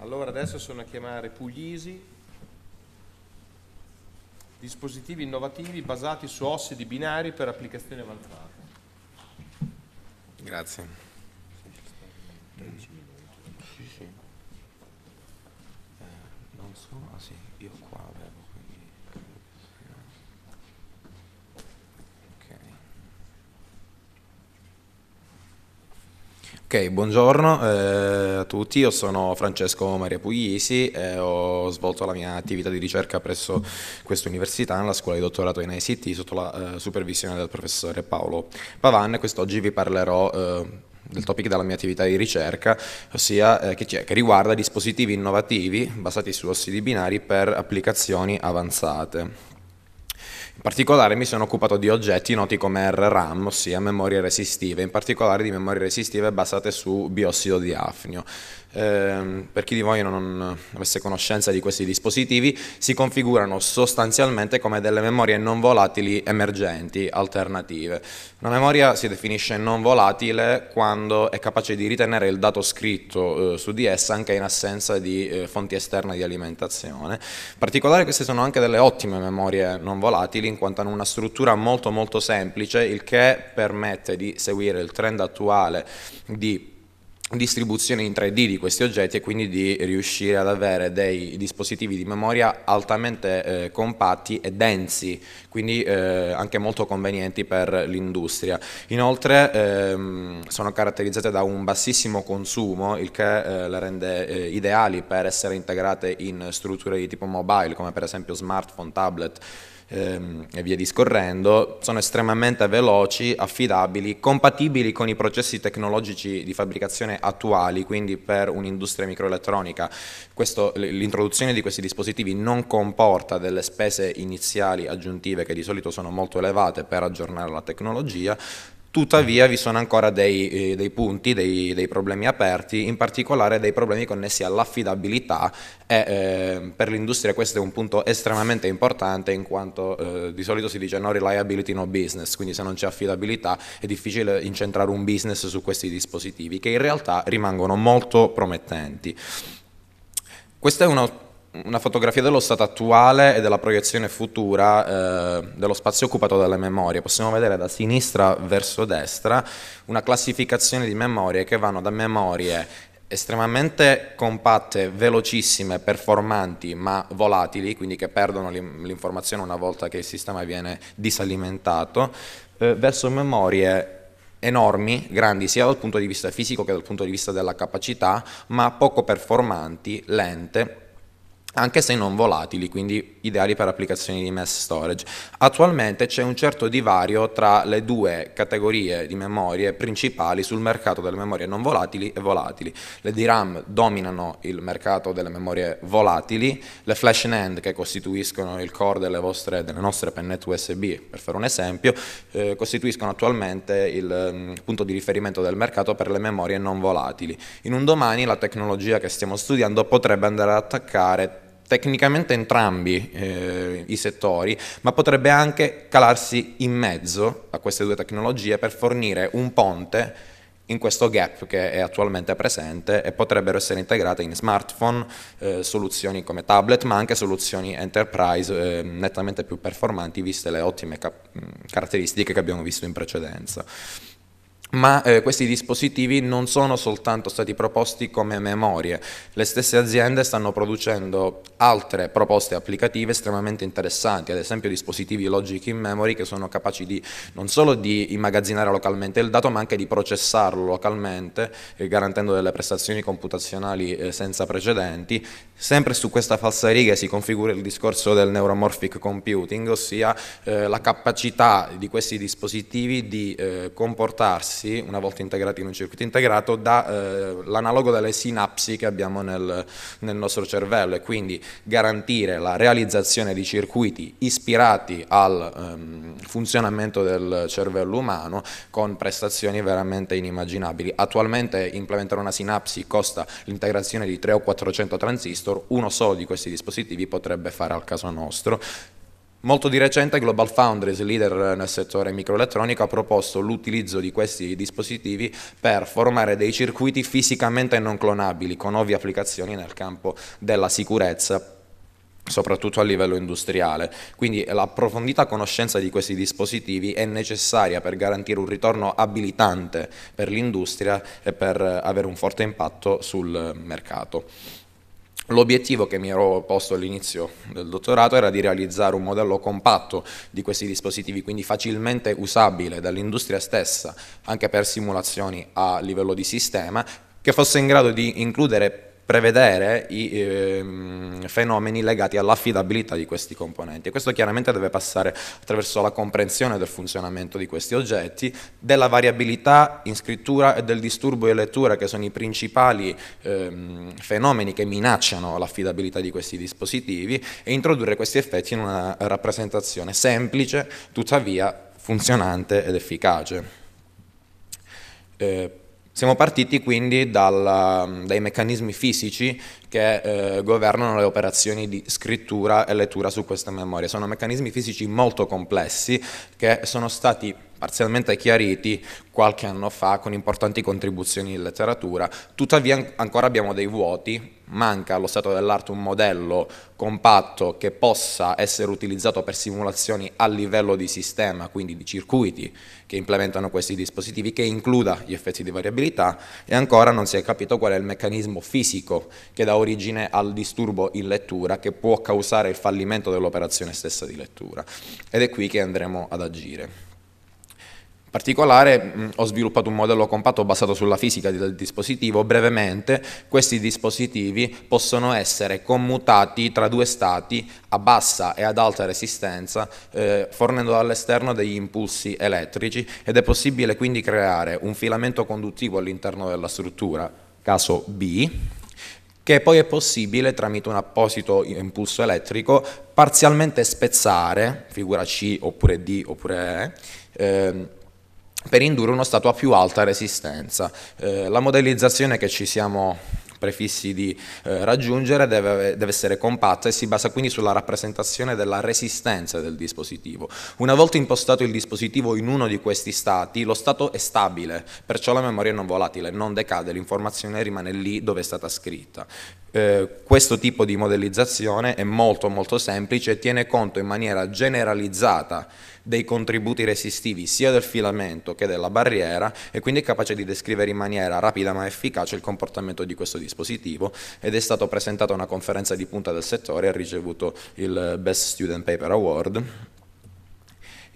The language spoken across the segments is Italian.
Allora adesso sono a chiamare Puglisi, dispositivi innovativi basati su ossidi binari per applicazioni avanzate. Grazie. Sì, sì. Eh, non so, ah sì, io qua avevo. Ok, buongiorno eh, a tutti, io sono Francesco Maria Puglisi e ho svolto la mia attività di ricerca presso questa università nella scuola di dottorato in ICT sotto la eh, supervisione del professore Paolo Pavan e quest'oggi vi parlerò eh, del topic della mia attività di ricerca, ossia eh, che, che riguarda dispositivi innovativi basati su ossidi binari per applicazioni avanzate. In particolare mi sono occupato di oggetti noti come RRAM, ossia memorie resistive, in particolare di memorie resistive basate su biossido di afnio. Eh, per chi di voi non avesse conoscenza di questi dispositivi, si configurano sostanzialmente come delle memorie non volatili emergenti, alternative. Una memoria si definisce non volatile quando è capace di ritenere il dato scritto eh, su di essa anche in assenza di eh, fonti esterne di alimentazione. In particolare queste sono anche delle ottime memorie non volatili in quanto hanno una struttura molto molto semplice, il che permette di seguire il trend attuale di distribuzione in 3D di questi oggetti e quindi di riuscire ad avere dei dispositivi di memoria altamente eh, compatti e densi, quindi eh, anche molto convenienti per l'industria. Inoltre ehm, sono caratterizzate da un bassissimo consumo, il che eh, le rende eh, ideali per essere integrate in strutture di tipo mobile, come per esempio smartphone, tablet, ehm, e via discorrendo, sono estremamente veloci, affidabili, compatibili con i processi tecnologici di fabbricazione attuali, quindi per un'industria microelettronica. Questo, l'introduzione di questi dispositivi non comporta delle spese iniziali aggiuntive che di solito sono molto elevate per aggiornare la tecnologia, Tuttavia vi sono ancora dei, eh, dei punti, dei, dei, problemi aperti, in particolare dei problemi connessi all'affidabilità e eh, per l'industria questo è un punto estremamente importante in quanto eh, di solito si dice no reliability no business, quindi se non c'è affidabilità è difficile incentrare un business su questi dispositivi che in realtà rimangono molto promettenti. Questo è una una fotografia dello stato attuale e della proiezione futura eh, dello spazio occupato dalle memorie. Possiamo vedere da sinistra verso destra una classificazione di memorie che vanno da memorie estremamente compatte, velocissime, performanti, ma volatili, quindi che perdono l'informazione una volta che il sistema viene disalimentato, eh, verso memorie enormi, grandi sia dal punto di vista fisico che dal punto di vista della capacità, ma poco performanti, lente anche se non volatili, quindi ideali per applicazioni di mass storage. Attualmente c'è un certo divario tra le due categorie di memorie principali sul mercato delle memorie non volatili e volatili. Le DRAM dominano il mercato delle memorie volatili, le flash NAND che costituiscono il core delle, vostre, delle nostre pennette USB, per fare un esempio, eh, costituiscono attualmente il mh, mm, punto di riferimento del mercato per le memorie non volatili. In un domani la tecnologia che stiamo studiando potrebbe andare ad attaccare tecnicamente entrambi eh, i settori, ma potrebbe anche calarsi in mezzo a queste due tecnologie per fornire un ponte in questo gap che è attualmente presente e potrebbero essere integrate in smartphone, eh, soluzioni come tablet, ma anche soluzioni enterprise eh, nettamente più performanti viste le ottime cap- mm, caratteristiche che abbiamo visto in precedenza ma eh, questi dispositivi non sono soltanto stati proposti come memorie, le stesse aziende stanno producendo altre proposte applicative estremamente interessanti, ad esempio dispositivi logic in memory che sono capaci di, non solo di immagazzinare localmente il dato ma anche di processarlo localmente eh, garantendo delle prestazioni computazionali eh, senza precedenti. Sempre su questa falsa riga si configura il discorso del neuromorphic computing, ossia eh, la capacità di questi dispositivi di eh, comportarsi sinapsi, una volta integrati in un circuito integrato, da, eh, delle sinapsi che abbiamo nel, nel nostro cervello e quindi garantire la realizzazione di circuiti ispirati al ehm, funzionamento del cervello umano con prestazioni veramente inimmaginabili. Attualmente implementare una sinapsi costa l'integrazione di 300 o 400 transistor, uno solo di questi dispositivi potrebbe fare al caso nostro Molto di recente Global Foundries, leader nel settore microelettronico, ha proposto l'utilizzo di questi dispositivi per formare dei circuiti fisicamente non clonabili con ovvie applicazioni nel campo della sicurezza soprattutto a livello industriale. Quindi l'approfondita conoscenza di questi dispositivi è necessaria per garantire un ritorno abilitante per l'industria e per avere un forte impatto sul mercato. L'obiettivo che mi ero posto all'inizio del dottorato era di realizzare un modello compatto di questi dispositivi, quindi facilmente usabile dall'industria stessa, anche per simulazioni a livello di sistema, che fosse in grado di includere prevedere i eh, fenomeni legati all'affidabilità di questi componenti. E questo chiaramente deve passare attraverso la comprensione del funzionamento di questi oggetti, della variabilità in scrittura e del disturbo di lettura, che sono i principali eh, fenomeni che minacciano l'affidabilità di questi dispositivi, e introdurre questi effetti in una rappresentazione semplice, tuttavia funzionante ed efficace. Eh, siamo partiti quindi dal, dai meccanismi fisici che eh, governano le operazioni di scrittura e lettura su questa memoria. Sono meccanismi fisici molto complessi che sono stati parzialmente chiariti qualche anno fa con importanti contribuzioni in letteratura. Tuttavia ancora abbiamo dei vuoti, manca allo stato dell'arte un modello compatto che possa essere utilizzato per simulazioni a livello di sistema, quindi di circuiti che implementano questi dispositivi, che includa gli effetti di variabilità e ancora non si è capito qual è il meccanismo fisico che dà origine al disturbo in lettura che può causare il fallimento dell'operazione stessa di lettura. Ed è qui che andremo ad agire particolare mh, mm, ho sviluppato un modello compatto basato sulla fisica del dispositivo. Brevemente, questi dispositivi possono essere commutati tra due stati a bassa e ad alta resistenza, eh, fornendo dall'esterno degli impulsi elettrici ed è possibile quindi creare un filamento conduttivo all'interno della struttura, caso B, che poi è possibile tramite un apposito impulso elettrico parzialmente spezzare, figura C oppure D oppure E, eh, per indurre uno stato a più alta resistenza. Eh, la modellizzazione che ci siamo prefissi di eh, raggiungere deve, deve, essere compatta e si basa quindi sulla rappresentazione della resistenza del dispositivo. Una volta impostato il dispositivo in uno di questi stati, lo stato è stabile, perciò la memoria è non volatile, non decade, l'informazione rimane lì dove è stata scritta. Eh, questo tipo di modellizzazione è molto molto semplice e tiene conto in maniera generalizzata dei contributi resistivi sia del filamento che della barriera e quindi è capace di descrivere in maniera rapida ma efficace il comportamento di questo dispositivo ed è stato presentato a una conferenza di punta del settore e ha ricevuto il Best Student Paper Award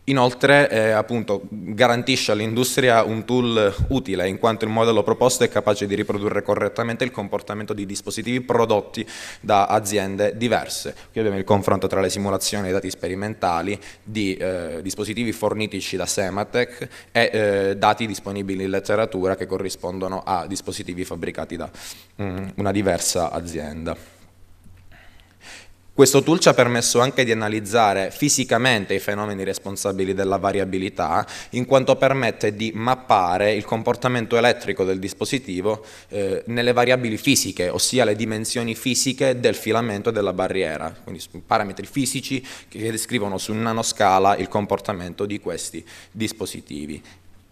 Inoltre eh, appunto, garantisce all'industria un tool utile in quanto il modello proposto è capace di riprodurre correttamente il comportamento di dispositivi prodotti da aziende diverse. Qui abbiamo il confronto tra le simulazioni e i dati sperimentali di eh, dispositivi fornitici da Sematec e eh, dati disponibili in letteratura che corrispondono a dispositivi fabbricati da mm, una diversa azienda. Questo tool ci ha permesso anche di analizzare fisicamente i fenomeni responsabili della variabilità, in quanto permette di mappare il comportamento elettrico del dispositivo eh, nelle variabili fisiche, ossia le dimensioni fisiche del filamento e della barriera, quindi parametri fisici che descrivono su nanoscala il comportamento di questi dispositivi.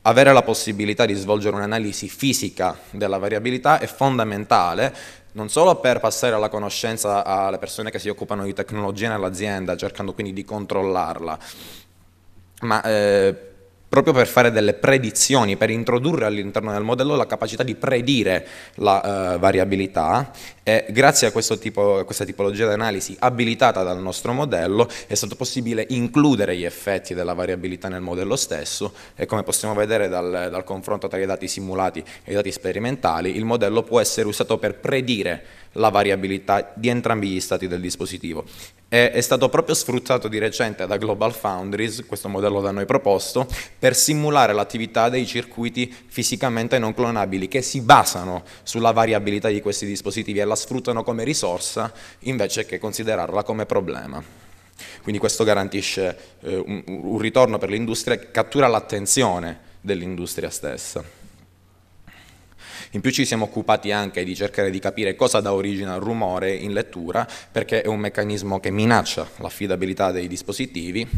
Avere la possibilità di svolgere un'analisi fisica della variabilità è fondamentale non solo per passare alla conoscenza alle persone che si occupano di tecnologia nell'azienda, cercando quindi di controllarla, ma eh, proprio per fare delle predizioni, per introdurre all'interno del modello la capacità di predire la eh, variabilità e grazie a, tipo, a questa tipologia di analisi abilitata dal nostro modello è stato possibile includere gli effetti della variabilità nel modello stesso e come possiamo vedere dal, dal confronto tra i dati simulati e i dati sperimentali il modello può essere usato per predire la variabilità di entrambi gli stati del dispositivo. E è stato proprio sfruttato di recente da Global Foundries, questo modello da noi proposto, per simulare l'attività dei circuiti fisicamente non clonabili che si basano sulla variabilità di questi dispositivi e la sfruttano come risorsa invece che considerarla come problema. Quindi questo garantisce eh, un, un ritorno per l'industria che cattura l'attenzione dell'industria stessa. In più ci siamo occupati anche di cercare di capire cosa dà origine al rumore in lettura, perché è un meccanismo che minaccia l'affidabilità dei dispositivi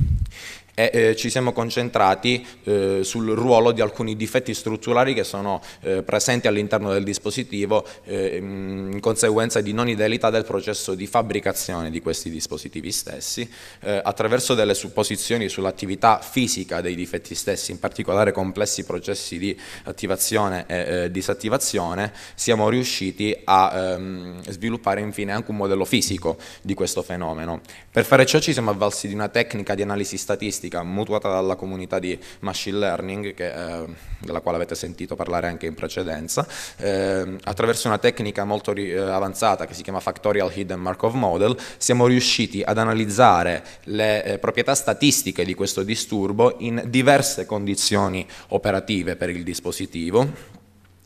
e eh, ci siamo concentrati eh, sul ruolo di alcuni difetti strutturali che sono eh, presenti all'interno del dispositivo eh, mm, in conseguenza di non idealità del processo di fabbricazione di questi dispositivi stessi eh, attraverso delle supposizioni sull'attività fisica dei difetti stessi, in particolare complessi processi di attivazione e eh, disattivazione, siamo riusciti a ehm, sviluppare infine anche un modello fisico di questo fenomeno. Per fare ciò ci siamo avvalsi di una tecnica di analisi statistica statistica mutuata dalla comunità di machine learning, che, eh, della quale avete sentito parlare anche in precedenza, eh, attraverso una tecnica molto eh, avanzata che si chiama Factorial Hidden Markov Model, siamo riusciti ad analizzare le eh, proprietà statistiche di questo disturbo in diverse condizioni operative per il dispositivo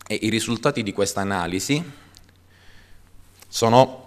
e i risultati di questa analisi sono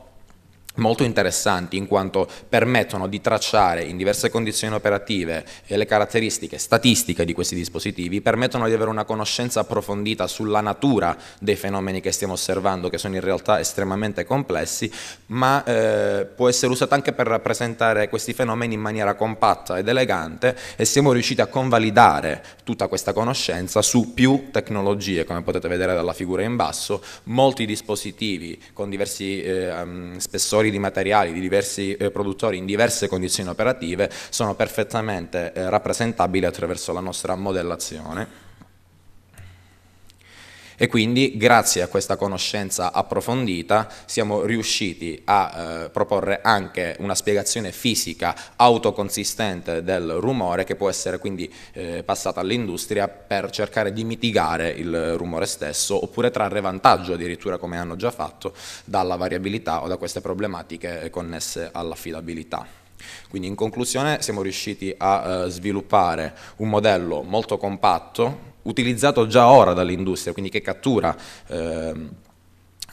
molto interessanti in quanto permettono di tracciare in diverse condizioni operative eh, le caratteristiche statistiche di questi dispositivi, permettono di avere una conoscenza approfondita sulla natura dei fenomeni che stiamo osservando, che sono in realtà estremamente complessi, ma eh, può essere usata anche per rappresentare questi fenomeni in maniera compatta ed elegante e siamo riusciti a convalidare tutta questa conoscenza su più tecnologie, come potete vedere dalla figura in basso, molti dispositivi con diversi eh, ehm, spessori fornitori di materiali di diversi eh, produttori in diverse condizioni operative sono perfettamente eh, rappresentabili attraverso la nostra modellazione. E quindi grazie a questa conoscenza approfondita siamo riusciti a eh, proporre anche una spiegazione fisica autoconsistente del rumore che può essere quindi eh, passata all'industria per cercare di mitigare il rumore stesso oppure trarre vantaggio addirittura come hanno già fatto dalla variabilità o da queste problematiche connesse all'affidabilità. Quindi in conclusione siamo riusciti a eh, sviluppare un modello molto compatto utilizzato già ora dall'industria, quindi che cattura. Ehm,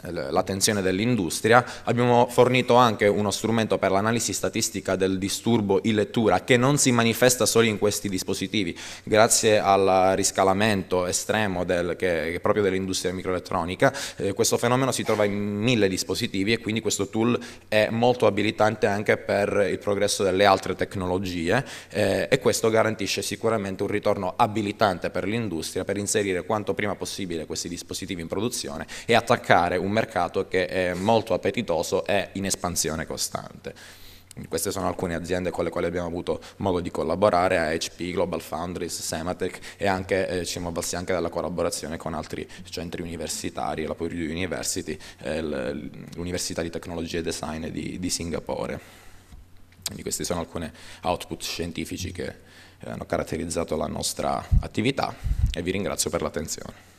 l'attenzione dell'industria, abbiamo fornito anche uno strumento per l'analisi statistica del disturbo in lettura che non si manifesta solo in questi dispositivi, grazie al riscalamento estremo del, che, proprio dell'industria microelettronica, eh, questo fenomeno si trova in mille dispositivi e quindi questo tool è molto abilitante anche per il progresso delle altre tecnologie eh, e questo garantisce sicuramente un ritorno abilitante per l'industria per inserire quanto prima possibile questi dispositivi in produzione e attaccare un un mercato che è molto appetitoso e in espansione costante. Queste sono alcune aziende con le quali abbiamo avuto modo di collaborare, HP, Global Foundries, Sematec e anche eh, ci muoversi anche dalla collaborazione con altri centri universitari, la Purdue University, eh, l'Università di Tecnologia e Design di, di Singapore. Quindi questi sono alcuni output scientifici che hanno caratterizzato la nostra attività e vi ringrazio per l'attenzione.